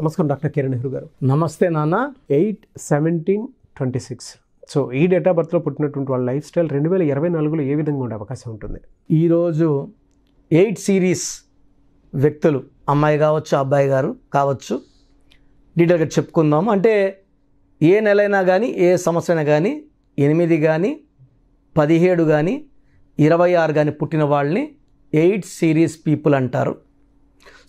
నమస్కారం డాక్టర్ కిరణ్ నెహ్రూ గారు నమస్తే నాన్న eight seventeen twenty six so ఈ డేట్ ఆఫ్ బర్త్లో పుట్టినటువంటి వాళ్ళ లైఫ్ స్టైల్ రెండు వేల ఇరవై నాలుగులో ఏ విధంగా ఉండే అవకాశం ఉంటుంది ఈరోజు ఎయిట్ సిరీస్ వ్యక్తులు అమ్మాయి కావచ్చు అబ్బాయి గారు కావచ్చు డీటెయిల్గా చెప్పుకుందాం అంటే ఏ నెలైనా కానీ ఏ సంవత్సరం అయినా కానీ ఎనిమిది కానీ పదిహేడు కానీ ఇరవై ఆరు కానీ పుట్టిన వాళ్ళని ఎయిట్ సిరీస్ పీపుల్ అంటారు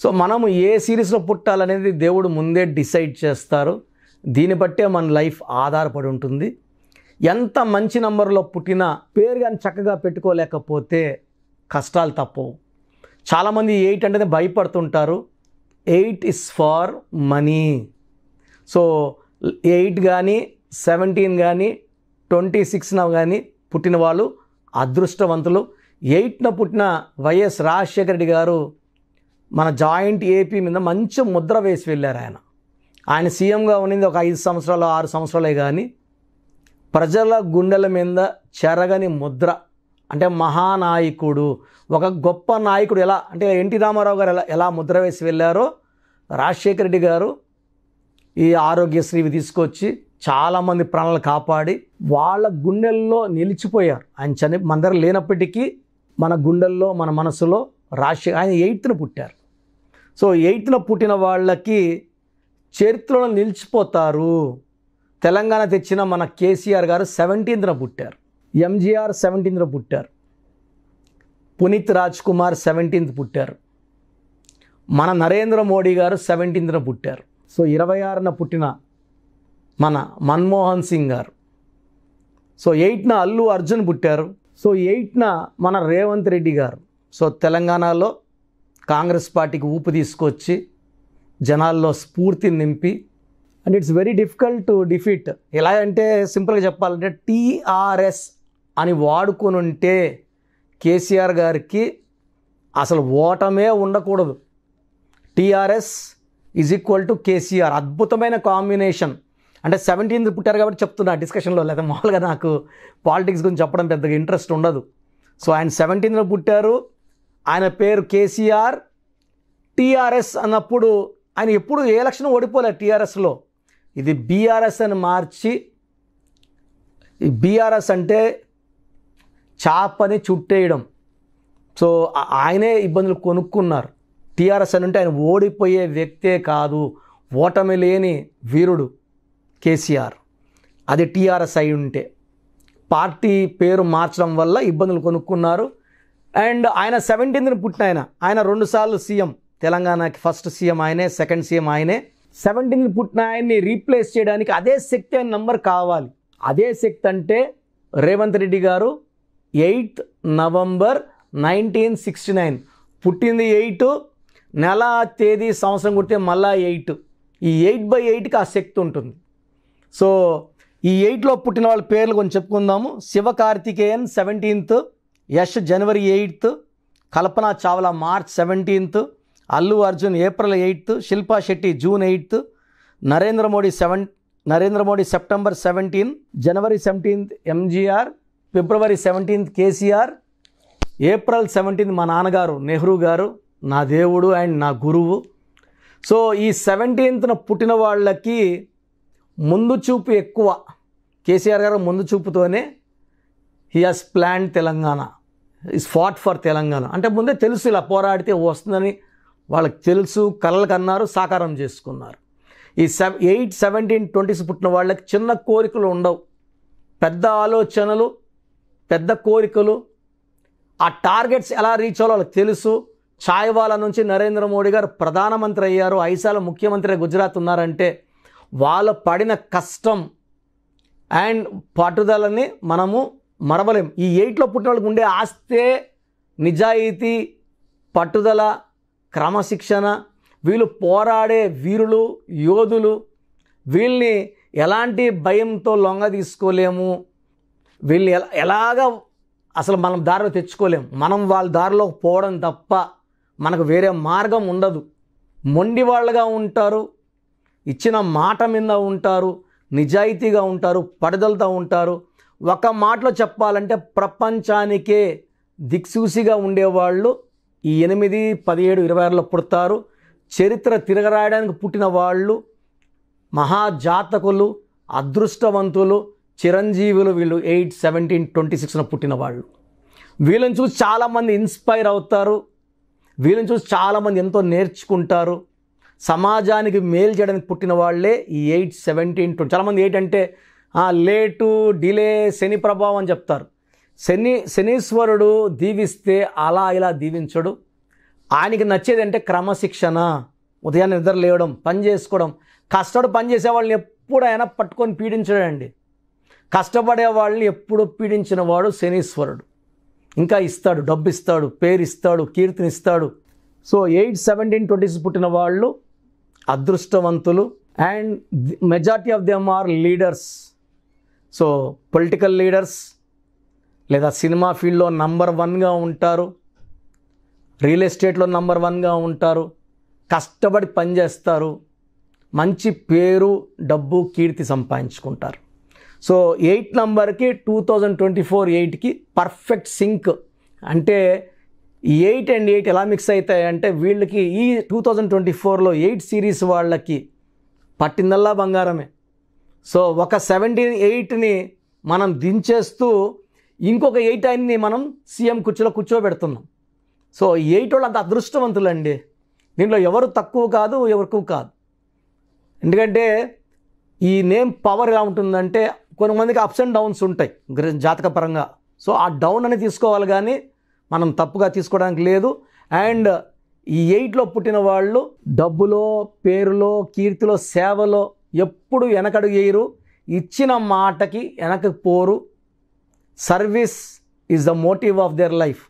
సో మనము ఏ సిరీస్లో పుట్టాలనేది దేవుడు ముందే డిసైడ్ చేస్తారు దీన్ని బట్టే మన లైఫ్ ఆధారపడి ఉంటుంది ఎంత మంచి నంబర్లో పుట్టినా పేరు కానీ చక్కగా పెట్టుకోలేకపోతే కష్టాలు తప్పవు చాలామంది ఎయిట్ అంటే భయపడుతుంటారు eight is for money so eight కానీ సెవెంటీన్ కానీ ట్వంటీ సిక్స్న కానీ పుట్టిన వాళ్ళు అదృష్టవంతులు ఎయిట్న పుట్టిన వైఎస్ రాజశేఖర రెడ్డి గారు మన జాయింట్ ఏపీ మీద మంచి ముద్ర వేసి వెళ్ళారు ఆయన ఆయన సీఎంగా ఉన్నది ఒక ఐదు సంవత్సరాలు ఆరు సంవత్సరాలే కానీ ప్రజల గుండెల మీద చెరగని ముద్ర అంటే మహానాయకుడు ఒక గొప్ప నాయకుడు ఎలా అంటే ఎన్టీ రామారావు గారు ఎలా ఎలా ముద్ర వేసి వెళ్ళారో రాజశేఖర రెడ్డి గారు ఈ ఆరోగ్యశ్రీవి తీసుకొచ్చి చాలామంది ప్రాణాలు కాపాడి వాళ్ళ గుండెల్లో నిలిచిపోయారు ఆయన చని మన లేనప్పటికీ మన గుండెల్లో మన మనసులో రాశి ఆయన ఎయిత్న పుట్టారు సో ఎయిత్న పుట్టిన వాళ్ళకి చరిత్రలో నిలిచిపోతారు తెలంగాణ తెచ్చిన మన కేసీఆర్ గారు సెవెంటీన్త్న పుట్టారు ఎంజీఆర్ సెవెంటీన్త్న పుట్టారు పునీత్ రాజ్ కుమార్ సెవెంటీన్త్ పుట్టారు మన నరేంద్ర మోడీ గారు సెవెంటీన్త్న పుట్టారు సో ఇరవై ఆరున పుట్టిన మన మన్మోహన్ సింగ్ గారు సో ఎయిట్న అల్లు అర్జున్ పుట్టారు సో ఎయిట్న మన రేవంత్ రెడ్డి గారు సో తెలంగాణలో కాంగ్రెస్ పార్టీకి ఊపు తీసుకొచ్చి జనాల్లో స్ఫూర్తిని నింపి and it's very difficult to defeat ఎలా అంటే సింపుల్గా చెప్పాలంటే టీఆర్ఎస్ అని వాడుకొని ఉంటే కేసీఆర్ గారికి అసలు ఓటమే ఉండకూడదు TRS is equal to KCR అద్భుతమైన కాంబినేషన్ అంటే సెవెంటీన్త్ పుట్టారు కాబట్టి చెప్తున్నా డిస్కషన్లో లేదా మామూలుగా నాకు పాలిటిక్స్ గురించి చెప్పడం పెద్దగా ఇంట్రెస్ట్ ఉండదు సో ఆయన సెవెంటీన్త్లో పుట్టారు ఆయన పేరు కేసీఆర్ టీఆర్ఎస్ అన్నప్పుడు ఆయన ఎప్పుడు ఏ లక్షణం ఓడిపోలే టీఆర్ఎస్లో ఇది బీఆర్ఎస్ అని మార్చి ఈ బీఆర్ఎస్ అంటే చాపని చుట్టేయడం సో ఆయనే ఇబ్బందులు కొనుక్కున్నారు టీఆర్ఎస్ అని అంటే ఆయన ఓడిపోయే వ్యక్తే కాదు ఓటమి లేని వీరుడు కేసీఆర్ అది టీఆర్ఎస్ అయి ఉంటే పార్టీ పేరు మార్చడం వల్ల ఇబ్బందులు కొనుక్కున్నారు అండ్ ఆయన సెవెంటీన్త్న పుట్టిన ఆయన ఆయన రెండుసార్లు సీఎం తెలంగాణకి ఫస్ట్ సీఎం ఆయనే సెకండ్ సీఎం ఆయనే సెవెంటీన్త్ పుట్టిన ఆయన్ని రీప్లేస్ చేయడానికి అదే శక్తి అనే నంబర్ కావాలి అదే శక్తి అంటే రేవంత్ రెడ్డి గారు eighth November nineteen sixty nine పుట్టింది ఎయిట్ నెల తేదీ సంవత్సరం కుడితే మళ్ళా ఎయిట్ ఈ ఎయిట్ బై ఎయిట్కి ఆ శక్తి ఉంటుంది సో ఈ ఎయిట్లో పుట్టిన వాళ్ళ పేర్లు కొంచెం చెప్పుకుందాము శివ కార్తికేయన్ సెవెంటీన్త్ యష్ జనవరి eighth Kalpana Chawla March seventeenth Allu Arjun April eighth Shilpa Shetty June eighth Narendra Modi seven Narendra Modi September seventeen జనవరి సెవెంటీన్త్ ఎంజీఆర్ ఫిబ్రవరి సెవెంటీన్త్ కేసీఆర్ ఏప్రిల్ సెవెంటీన్త్ మా నాన్నగారు నెహ్రూ గారు నా దేవుడు అండ్ నా గురువు సో ఈ సెవెంటీన్త్న పుట్టిన వాళ్ళకి ముందు చూపు ఎక్కువ కేసీఆర్ గారు ముందు చూపుతోనే he has plan Telangana is fat for Telangana అంటే ముందే తెలుసు ఇలా పోరాడితే వస్తుందని వాళ్ళకి తెలుసు కలలకు అన్నారు సాకారం చేసుకున్నారు ఈ సెవ్ ఎయిట్ సెవెంటీన్ ట్వంటీస్ పుట్టిన వాళ్ళకి చిన్న కోరికలు ఉండవు పెద్ద ఆలోచనలు పెద్ద కోరికలు ఆ టార్గెట్స్ ఎలా రీచ్ అవ్వాలో వాళ్ళకి తెలుసు ఛాయ్వాల నుంచి నరేంద్ర మోడీ గారు ప్రధానమంత్రి అయ్యారు ఐసాల ముఖ్యమంత్రి గుజరాత్ ఉన్నారంటే వాళ్ళు పడిన కష్టం అండ్ పట్టుదలని మనము మరవలేం ఈ ఎయిట్లో పుట్టిన వాళ్ళకి ఉండే ఆస్తే నిజాయితీ పట్టుదల క్రమశిక్షణ వీళ్ళు పోరాడే వీరులు యోధులు వీళ్ళని ఎలాంటి భయంతో లొంగ తీసుకోలేము వీళ్ళని ఎలా ఎలాగ అసలు మనం దారిలో తెచ్చుకోలేము మనం వాళ్ళ దారిలో పోవడం తప్ప మనకు వేరే మార్గం ఉండదు మొండి వాళ్ళగా ఉంటారు ఇచ్చిన మాట మీద ఉంటారు నిజాయితీగా ఉంటారు పడదలతో ఉంటారు ఒక మాటలో చెప్పాలంటే ప్రపంచానికే దిక్సూసిగా ఉండేవాళ్ళు ఈ ఎనిమిది పదిహేడు ఇరవై ఆరులో పుడతారు చరిత్ర తిరగరాయడానికి పుట్టిన వాళ్ళు మహాజాతకులు అదృష్టవంతులు చిరంజీవులు వీళ్ళు ఎయిట్ సెవెంటీన్ ట్వంటీ సిక్స్న పుట్టిన వాళ్ళు వీళ్ళని చూసి చాలామంది ఇన్స్పైర్ అవుతారు వీళ్ళని చూసి చాలామంది ఎంతో నేర్చుకుంటారు సమాజానికి మేలు చేయడానికి పుట్టిన వాళ్ళే ఈ ఎయిట్ సెవెంటీన్ ట్వంటీ చాలామంది ఏంటంటే లేటు డిలే శని ప్రభావం అని చెప్తారు శని శనీశ్వరుడు దీవిస్తే అలా ఇలా దీవించడు ఆయనకి నచ్చేది అంటే క్రమశిక్షణ ఉదయాన్నే నిద్ర లేవడం పని చేసుకోవడం కష్టపడి పని చేసే వాళ్ళని ఎప్పుడైనా పట్టుకొని పీడించడండి కష్టపడే వాళ్ళని ఎప్పుడు పీడించిన వాడు శనీశ్వరుడు ఇంకా ఇస్తాడు డబ్బు ఇస్తాడు పేరు ఇస్తాడు కీర్తిని ఇస్తాడు సో ఎయిట్ సెవెంటీన్ ట్వంటీస్ పుట్టిన వాళ్ళు అదృష్టవంతులు and majority of them are leaders so political leaders లేదా సినిమా ఫీల్డ్లో నంబర్ వన్గా ఉంటారు రియల్ ఎస్టేట్లో నంబర్ వన్గా ఉంటారు కష్టపడి పనిచేస్తారు మంచి పేరు డబ్బు కీర్తి సంపాదించుకుంటారు సో ఎయిట్ నంబర్కి టూ థౌజండ్ ట్వంటీ ఫోర్ ఎయిట్కి పర్ఫెక్ట్ సింక్ అంటే ఎయిట్ అండ్ ఎయిట్ ఎలా మిక్స్ అవుతాయి అంటే వీళ్ళకి ఈ టూ థౌజండ్ ట్వంటీ ఫోర్లో ఎయిట్ సిరీస్ వాళ్ళకి పట్టిందల్లా బంగారమే సో ఒక సెవెంటీ ఎయిట్ని మనం దించేస్తూ ఇంకొక ఎయిట్ ఆయన్ని మనం సీఎం కుర్చీలో కూర్చోబెడుతున్నాం సో ఎయిట్ వాళ్ళు అంత అదృష్టవంతులండి దీంట్లో ఎవరు తక్కువ కాదు ఎవరికూ కాదు ఎందుకంటే ఈ నేమ్ పవర్ ఎలా ఉంటుందంటే కొంతమందికి అప్స్ అండ్ డౌన్స్ ఉంటాయి జాతక పరంగా సో ఆ డౌన్ అని తీసుకోవాలి కానీ మనం తప్పుగా తీసుకోవడానికి లేదు అండ్ ఈ ఎయిట్లో పుట్టిన వాళ్ళు డబ్బులో పేరులో కీర్తిలో సేవలో ఎప్పుడు వెనకడు వేయరు ఇచ్చిన మాటకి వెనక పోరు service is the motive of their life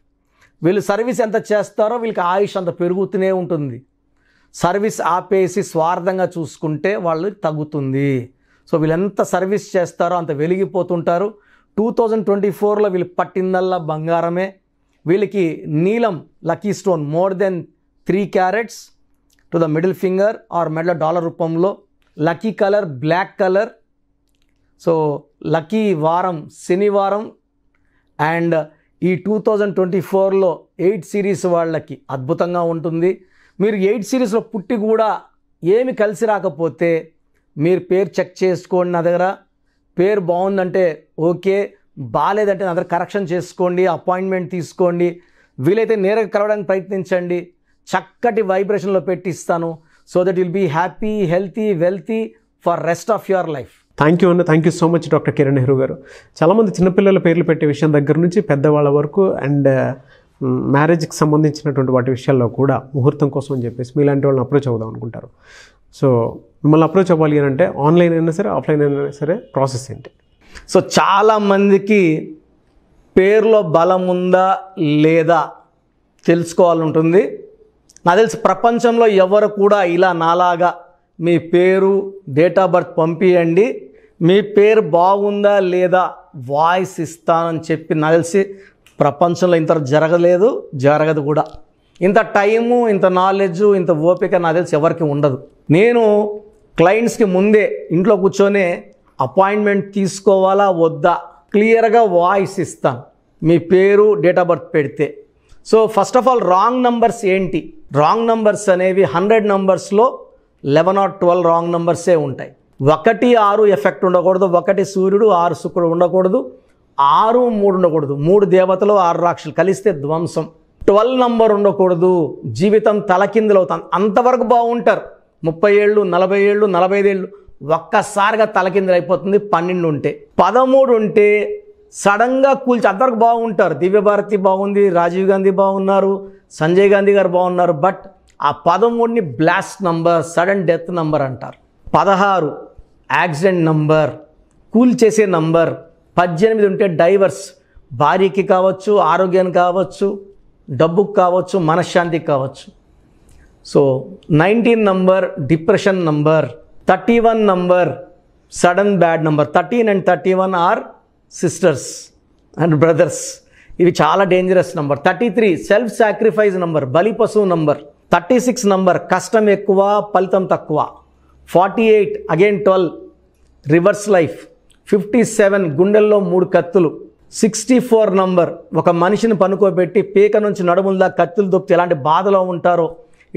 వీళ్ళు సర్వీస్ ఎంత చేస్తారో వీళ్ళకి ఆయుష్ అంత పెరుగుతూనే ఉంటుంది సర్వీస్ ఆపేసి స్వార్థంగా చూసుకుంటే వాళ్ళు తగ్గుతుంది సో వీళ్ళు ఎంత సర్వీస్ చేస్తారో అంత వెలిగిపోతుంటారు టూ థౌజండ్ ట్వంటీ ఫోర్లో వీళ్ళు పట్టిందల్లా బంగారమే వీళ్ళకి నీలం lucky stone more than three carats to the middle finger or మెడల డాలర్ రూపంలో lucky colour black colour so lucky వారం శనివారం అండ్ ఈ టూ థౌజండ్ ట్వంటీ ఫోర్లో ఎయిట్ సిరీస్ వాళ్ళకి అద్భుతంగా ఉంటుంది మీరు ఎయిట్ సిరీస్లో పుట్టి కూడా ఏమి కలిసి రాకపోతే మీరు పేరు చెక్ చేసుకోండి నా దగ్గర పేరు బాగుందంటే ఓకే బాగాలేదంటే నా దగ్గర కరెక్షన్ చేసుకోండి అపాయింట్మెంట్ తీసుకోండి వీలైతే నేరుగా కలవడానికి ప్రయత్నించండి చక్కటి వైబ్రేషన్లో పెట్టిస్తాను so that will be happy healthy wealthy for rest of your life thank you అన్న thank you so much doctor Kiran Nehru గారు చాలామంది చిన్నపిల్లల పేర్లు పెట్టే విషయం దగ్గర నుంచి పెద్దవాళ్ళ వరకు అండ్ uh, మ్యారేజ్కి సంబంధించినటువంటి వాటి విషయాల్లో కూడా ముహూర్తం కోసం అని చెప్పేసి మీలాంటి వాళ్ళని అప్రోచ్ అవుదాం అనుకుంటారు సో మిమ్మల్ని అప్రోచ్ అవ్వాలి అని అంటే ఆన్లైన్ అయినా సరే ఆఫ్లైన్ అయినా సరే ప్రాసెస్ ఏంటి సో చాలామందికి పేర్లో బలం ఉందా లేదా తెలుసుకోవాలంటుంది నాకు తెలిసి ప్రపంచంలో ఎవరు కూడా ఇలా నాలాగా మీ పేరు డేట్ ఆఫ్ బర్త్ పంపియండి మీ పేరు బాగుందా లేదా వాయిస్ ఇస్తానని చెప్పి నాకు తెలిసి ప్రపంచంలో ఇంత జరగలేదు జరగదు కూడా ఇంత టైము ఇంత నాలెడ్జ్ ఇంత ఓపిక నాకు తెలిసి ఎవరికి ఉండదు నేను క్లయింట్స్కి ముందే ఇంట్లో కూర్చొని అపాయింట్మెంట్ తీసుకోవాలా వద్దా క్లియర్గా వాయిస్ ఇస్తాను మీ పేరు డేట్ ఆఫ్ బర్త్ పెడితే so first of all wrong numbers ఏంటి రాంగ్ నంబర్స్ అనేవి హండ్రెడ్ నంబర్స్లో లెవెన్ ఆర్ ట్వెల్వ్ రాంగ్ నంబర్సే ఉంటాయి ఒకటి ఆరు ఎఫెక్ట్ ఉండకూడదు ఒకటి సూర్యుడు ఆరు శుక్రుడు ఉండకూడదు ఆరు మూడు ఉండకూడదు మూడు దేవతలు ఆరు రాక్షలు కలిస్తే ధ్వంసం ట్వెల్వ్ నంబర్ ఉండకూడదు జీవితం తలకిందులు అవుతుంది అంతవరకు బాగుంటారు ముప్పై ఏళ్ళు నలభై ఏళ్ళు నలభై ఐదేళ్ళు ఒక్కసారిగా అయిపోతుంది పన్నెండు ఉంటే పదమూడు ఉంటే సడన్గా కూల్చి అందరికి బాగుంటారు దివ్యభారతి బాగుంది రాజీవ్ గాంధీ బాగున్నారు సంజయ్ గాంధీ గారు బాగున్నారు బట్ ఆ పదమూడుని blast number sudden death number అంటారు పదహారు యాక్సిడెంట్ నంబర్ కూల్ చేసే నంబర్ పద్దెనిమిది ఉంటే డైవర్స్ భార్యకి కావచ్చు ఆరోగ్యానికి కావచ్చు డబ్బుకు కావచ్చు మనశ్శాంతికి కావచ్చు so nineteen number depression number thirty one number sudden bad number thirteen and thirty one or sisters and brothers ఇవి చాలా dangerous number thirty three self sacrifice number బలి పశువు నంబర్ థర్టీ సిక్స్ నంబర్ కష్టం ఎక్కువ ఫలితం తక్కువ forty eight again twelve reverse life fifty seven గుండెల్లో మూడు కత్తులు సిక్స్టీ ఫోర్ నంబర్ ఒక మనిషిని పనుకోబెట్టి పీక నుంచి నడుముల కత్తులు దొప్పి ఎలాంటి బాధలో ఉంటారో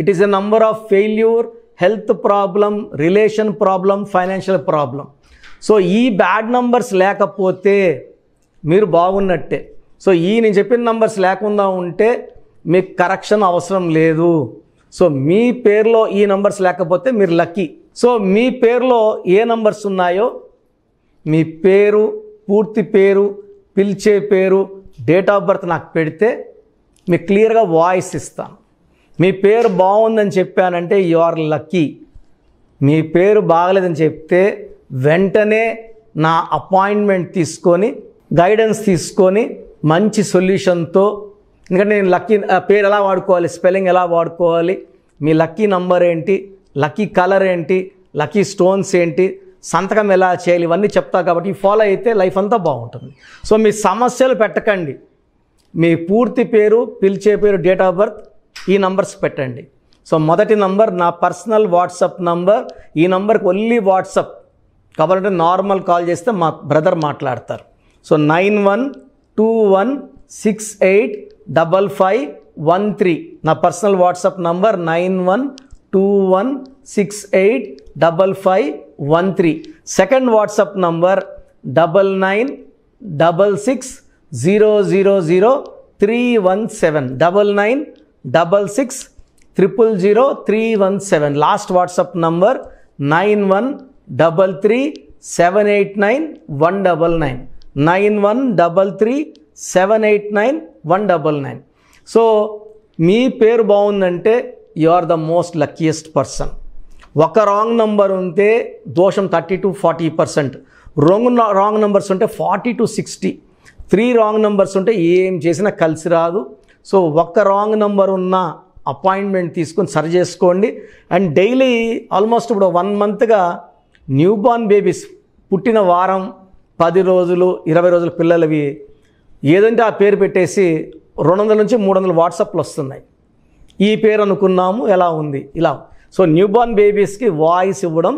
it is a number of failure health problem relation problem financial problem so ఈ బ్యాడ్ నంబర్స్ లేకపోతే మీరు బాగున్నట్టే సో ఈ నేను చెప్పిన నంబర్స్ లేకుండా ఉంటే మీకు కరెక్షన్ అవసరం లేదు సో మీ పేరులో ఈ నంబర్స్ లేకపోతే మీరు లక్కీ సో మీ పేరులో ఏ నంబర్స్ ఉన్నాయో మీ పేరు పూర్తి పేరు పిలిచే పేరు డేట్ ఆఫ్ బర్త్ నాకు పెడితే మీకు క్లియర్గా వాయిస్ ఇస్తాను మీ పేరు బాగుందని చెప్పానంటే యు ఆర్ లక్కీ మీ పేరు బాగలేదని చెప్తే వెంటనే నా అపాయింట్మెంట్ తీసుకొని గైడెన్స్ తీసుకొని మంచి సొల్యూషన్తో ఎందుకంటే నేను లక్కీ పేరు ఎలా వాడుకోవాలి స్పెల్లింగ్ ఎలా వాడుకోవాలి మీ లక్కీ నంబర్ ఏంటి లక్కీ కలర్ ఏంటి లక్కీ స్టోన్స్ ఏంటి సంతకం ఎలా చేయాలి ఇవన్నీ చెప్తా కాబట్టి ఫాలో అయితే లైఫ్ అంతా బాగుంటుంది సో మీ సమస్యలు పెట్టకండి మీ పూర్తి పేరు పిలిచే పేరు డేట్ ఆఫ్ బర్త్ ఈ నంబర్స్ పెట్టండి సో మొదటి నంబర్ నా పర్సనల్ వాట్సాప్ నంబర్ ఈ నంబర్కి ఓన్లీ వాట్సాప్ కాబట్టి నార్మల్ కాల్ చేస్తే మా బ్రదర్ మాట్లాడతారు so nine one two one six eight double five one three నా personal WhatsApp number nine one two one six eight double five one three second WhatsApp number double nine double six zero zero zero three one seven double nine double six triple zero three one seven last WhatsApp number nine one double three seven eight nine one double nine nine one double three seven eight nine one double nine so మీ పేరు బాగుందంటే you are the most luckiest person ఒక wrong number ఉంటే దోషం thirty to forty percent wrong wrong numbers ఉంటే forty to sixty three wrong numbers ఉంటే ఏం చేసినా కలిసి రాదు సో ఒక్క రాంగ్ నంబర్ ఉన్న అపాయింట్మెంట్ తీసుకొని సరి చేసుకోండి అండ్ డైలీ ఆల్మోస్ట్ ఇప్పుడు వన్ మంత్గా న్యూబార్న్ బేబీస్ పుట్టిన వారం పది రోజులు ఇరవై రోజుల పిల్లలవి ఏదంటే ఆ పేరు పెట్టేసి రెండు వందల నుంచి మూడు వందల వాట్సాప్లు వస్తున్నాయి ఈ పేరు అనుకున్నాము ఎలా ఉంది ఇలా సో న్యూబార్న్ బేబీస్కి వాయిస్ ఇవ్వడం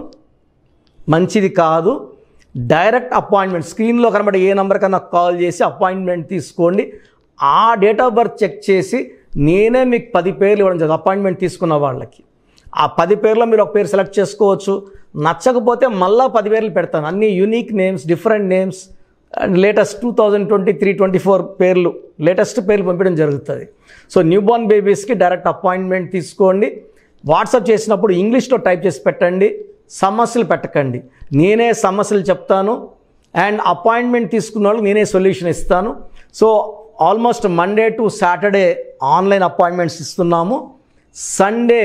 మంచిది కాదు డైరెక్ట్ అపాయింట్మెంట్ స్క్రీన్లో కనబడే ఏ నెంబర్ కన్నా కాల్ చేసి అపాయింట్మెంట్ తీసుకోండి ఆ డేట్ ఆఫ్ బర్త్ చెక్ చేసి నేనే మీకు పది పేర్లు ఇవ్వడం జరుగుతుంది అపాయింట్మెంట్ తీసుకున్న వాళ్ళకి ఆ పది పేర్లో మీరు ఒక పేరు సెలెక్ట్ చేసుకోవచ్చు నచ్చకపోతే మళ్ళా పదివేలు పెడతాను అన్ని unique names different names and latest two thousand twenty three twenty four పేర్లు లేటెస్ట్ పేర్లు పంపించడం జరుగుతుంది సో న్యూబార్న్ బేబీస్కి డైరెక్ట్ అపాయింట్మెంట్ తీసుకోండి వాట్సాప్ చేసినప్పుడు ఇంగ్లీష్లో టైప్ చేసి పెట్టండి సమస్యలు పెట్టకండి నేనే సమస్యలు చెప్తాను అండ్ అపాయింట్మెంట్ తీసుకున్న వాళ్ళకి నేనే సొల్యూషన్ ఇస్తాను so almost Monday to Saturday online appointments ఇస్తున్నాము సండే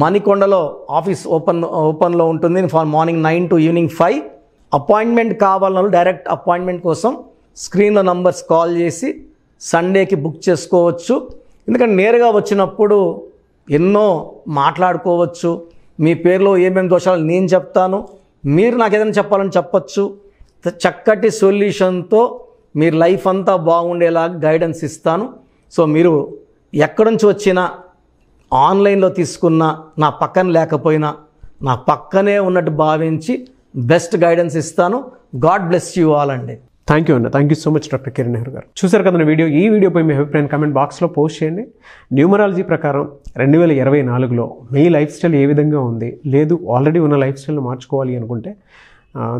మణికొండలో ఆఫీస్ ఓపెన్ ఓపెన్లో ఉంటుంది for morning nine to evening five appointment కావాలన్నా డైరెక్ట్ అపాయింట్మెంట్ కోసం స్క్రీన్లో నంబర్స్ కాల్ చేసి సండేకి బుక్ చేసుకోవచ్చు ఎందుకంటే నేరుగా వచ్చినప్పుడు ఎన్నో మాట్లాడుకోవచ్చు మీ పేరులో ఏమేమి దోషాలు నేను చెప్తాను మీరు నాకు ఏదైనా చెప్పాలని చెప్పచ్చు చక్కటి సొల్యూషన్తో మీరు లైఫ్ అంతా బాగుండేలా గైడెన్స్ ఇస్తాను సో మీరు ఎక్కడి నుంచి వచ్చినా ఆన్లైన్లో తీసుకున్నా నా పక్కన లేకపోయినా నా పక్కనే ఉన్నట్టు భావించి బెస్ట్ గైడెన్స్ ఇస్తాను గాడ్ బ్లెస్ యూ ఆల్ అండి థ్యాంక్ యూ అండి thank you so much doctor Kiran Nehru గారు చూసారు కదా వీడియో ఈ వీడియోపై మీ అభిప్రాయం కమెంట్ బాక్స్లో పోస్ట్ చేయండి న్యూమరాలజీ ప్రకారం రెండు వేల ఇరవై నాలుగులో మీ లైఫ్ స్టైల్ ఏ విధంగా ఉంది లేదు ఆల్రెడీ ఉన్న లైఫ్ స్టైల్ని మార్చుకోవాలి అనుకుంటే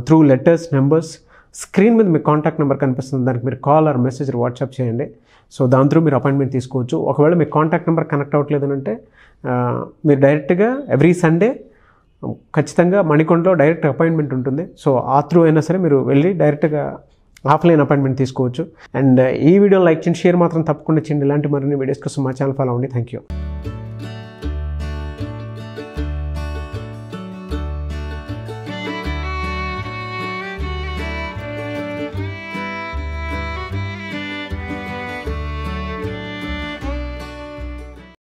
త్రూ లెటర్స్ నెంబర్స్ స్క్రీన్ మీద మీ కాంటాక్ట్ నెంబర్ కనిపిస్తుంది దానికి మీరు కాల్ ఆర్ మెసేజ్ వాట్సాప్ చేయండి సో దాని త్రూ మీరు అపాయింట్మెంట్ తీసుకోవచ్చు ఒకవేళ మీ కాంటాక్ట్ నెంబర్ కనెక్ట్ అవ్వట్లేదు అంటే మీరు డైరెక్ట్గా ఎవ్రీ సండే ఖచ్చితంగా మణికొండలో డైరెక్ట్ అపాయింట్మెంట్ ఉంటుంది సో ఆ త్రూ అయినా సరే మీరు వెళ్ళి డైరెక్ట్గా ఆఫ్లైన్ అపాయింట్మెంట్ తీసుకోవచ్చు అండ్ ఈ వీడియో లైక్ చేయండి షేర్ మాత్రం తప్పకుండా చేయండి ఇలాంటి మరిన్ని వీడియోస్ కోసం మా ఛానల్ ఫాలో అవ్వండి థ్యాంక్ యూ